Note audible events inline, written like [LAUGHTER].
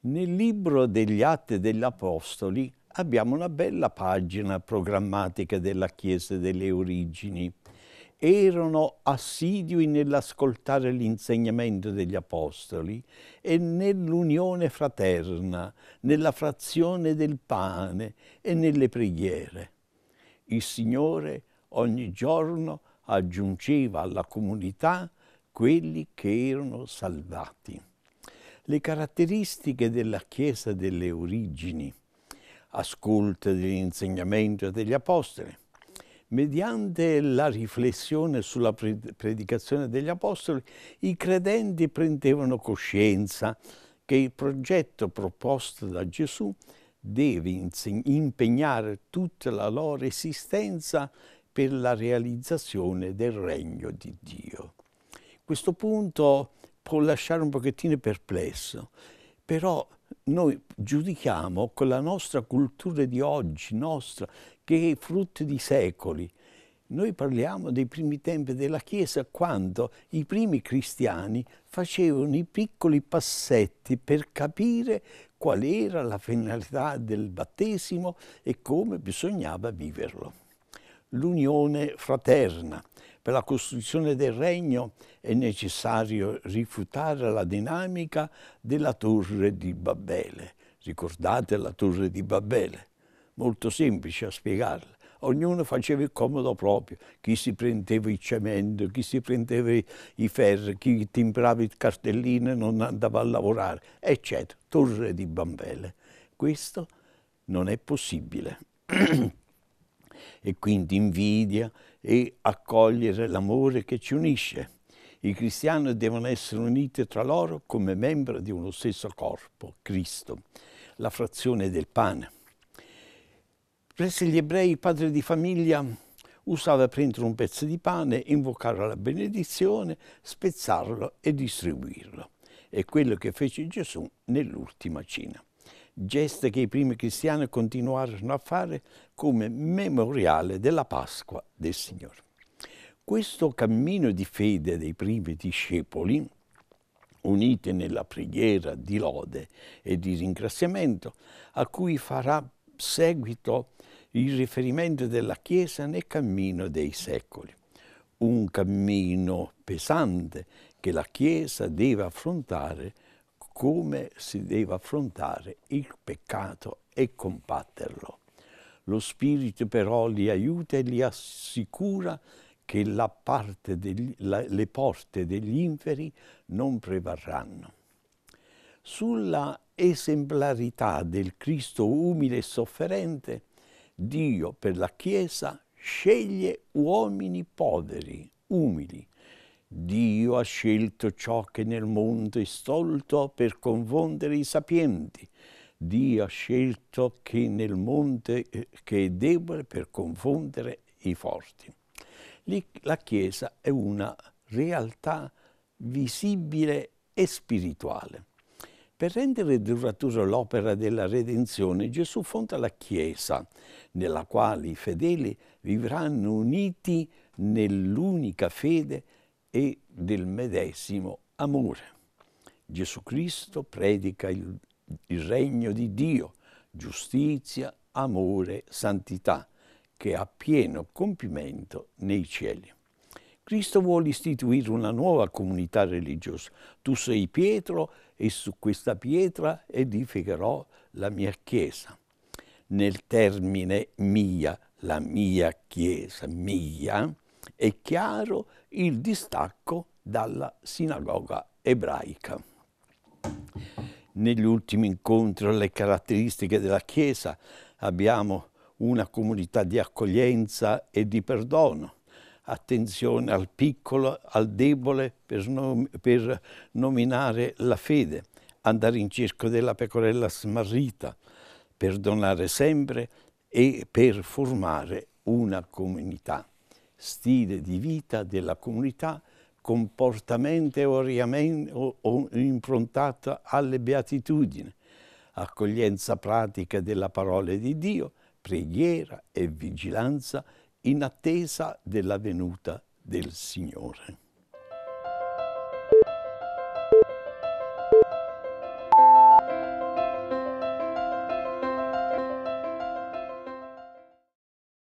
Nel libro degli Atti degli Apostoli abbiamo una bella pagina programmatica della Chiesa delle origini. Erano assidui nell'ascoltare l'insegnamento degli Apostoli e nell'unione fraterna, nella frazione del pane e nelle preghiere. Il Signore ogni giorno aggiungeva alla comunità quelli che erano salvati. Le caratteristiche della Chiesa delle origini, ascolta dell'insegnamento degli Apostoli, mediante la riflessione sulla predicazione degli Apostoli, i credenti prendevano coscienza che il progetto proposto da Gesù deve impegnare tutta la loro esistenza per la realizzazione del regno di Dio. Questo punto può lasciare un pochettino perplesso, però noi giudichiamo con la nostra cultura di oggi, nostra, che è frutto di secoli. Noi parliamo dei primi tempi della Chiesa quando i primi cristiani facevano i piccoli passetti per capire qual era la finalità del battesimo e come bisognava viverlo l'unione fraterna. Per la costruzione del regno è necessario rifiutare la dinamica della torre di Babele. Ricordate la torre di Babele? Molto semplice a spiegarla ognuno faceva il comodo proprio, chi si prendeva il cemento, chi si prendeva i ferri, chi timbrava il cartellino e non andava a lavorare, eccetera, torre di Babele. Questo non è possibile. [CLEARS THROAT] e quindi invidia e accogliere l'amore che ci unisce. I cristiani devono essere uniti tra loro come membri di uno stesso corpo, Cristo, la frazione del pane. Presso gli ebrei il padre di famiglia usava prendere un pezzo di pane, invocare la benedizione, spezzarlo e distribuirlo. È quello che fece Gesù nell'ultima cena gesto che i primi cristiani continuarono a fare come memoriale della Pasqua del Signore. Questo cammino di fede dei primi discepoli, unite nella preghiera di lode e di ringraziamento, a cui farà seguito il riferimento della Chiesa nel cammino dei secoli. Un cammino pesante che la Chiesa deve affrontare come si deve affrontare il peccato e combatterlo. Lo Spirito però li aiuta e li assicura che degli, la, le porte degli inferi non prevarranno. Sulla esemplarità del Cristo umile e sofferente, Dio per la Chiesa sceglie uomini poveri, umili, Dio ha scelto ciò che nel mondo è stolto per confondere i sapienti. Dio ha scelto che nel mondo eh, che è debole per confondere i forti. la Chiesa è una realtà visibile e spirituale. Per rendere duratura l'opera della redenzione, Gesù fonda la Chiesa, nella quale i fedeli vivranno uniti nell'unica fede e del medesimo amore. Gesù Cristo predica il, il regno di Dio, giustizia, amore, santità, che ha pieno compimento nei cieli. Cristo vuole istituire una nuova comunità religiosa. Tu sei Pietro e su questa pietra edificherò la mia chiesa. Nel termine mia, la mia chiesa, mia, è chiaro il distacco dalla sinagoga ebraica. Negli ultimi incontri alle caratteristiche della Chiesa abbiamo una comunità di accoglienza e di perdono, attenzione al piccolo, al debole, per, nom per nominare la fede, andare in cerca della pecorella smarrita, perdonare sempre e per formare una comunità stile di vita della comunità comportamento improntato alle beatitudini, accoglienza pratica della parola di Dio, preghiera e vigilanza in attesa della venuta del Signore.